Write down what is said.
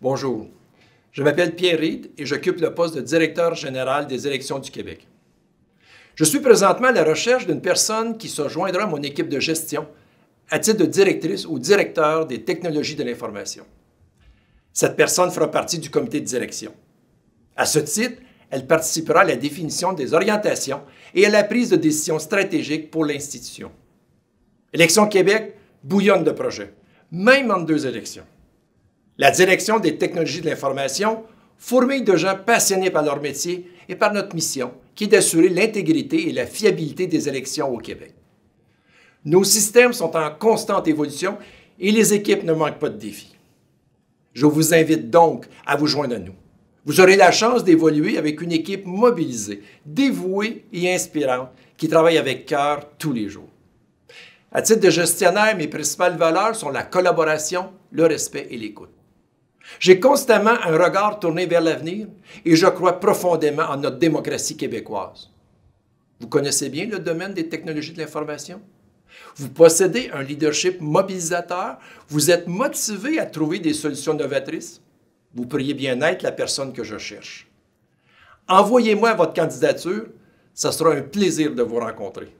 Bonjour. Je m'appelle Pierre Reed et j'occupe le poste de directeur général des élections du Québec. Je suis présentement à la recherche d'une personne qui se joindra à mon équipe de gestion à titre de directrice ou directeur des technologies de l'information. Cette personne fera partie du comité de direction. À ce titre, elle participera à la définition des orientations et à la prise de décisions stratégiques pour l'institution. Élections Québec bouillonne de projets, même en deux élections. La direction des technologies de l'information fourmille de gens passionnés par leur métier et par notre mission, qui est d'assurer l'intégrité et la fiabilité des élections au Québec. Nos systèmes sont en constante évolution et les équipes ne manquent pas de défis. Je vous invite donc à vous joindre à nous. Vous aurez la chance d'évoluer avec une équipe mobilisée, dévouée et inspirante qui travaille avec cœur tous les jours. À titre de gestionnaire, mes principales valeurs sont la collaboration, le respect et l'écoute. J'ai constamment un regard tourné vers l'avenir et je crois profondément en notre démocratie québécoise. Vous connaissez bien le domaine des technologies de l'information? Vous possédez un leadership mobilisateur, vous êtes motivé à trouver des solutions novatrices. Vous pourriez bien être la personne que je cherche. Envoyez-moi votre candidature, ce sera un plaisir de vous rencontrer.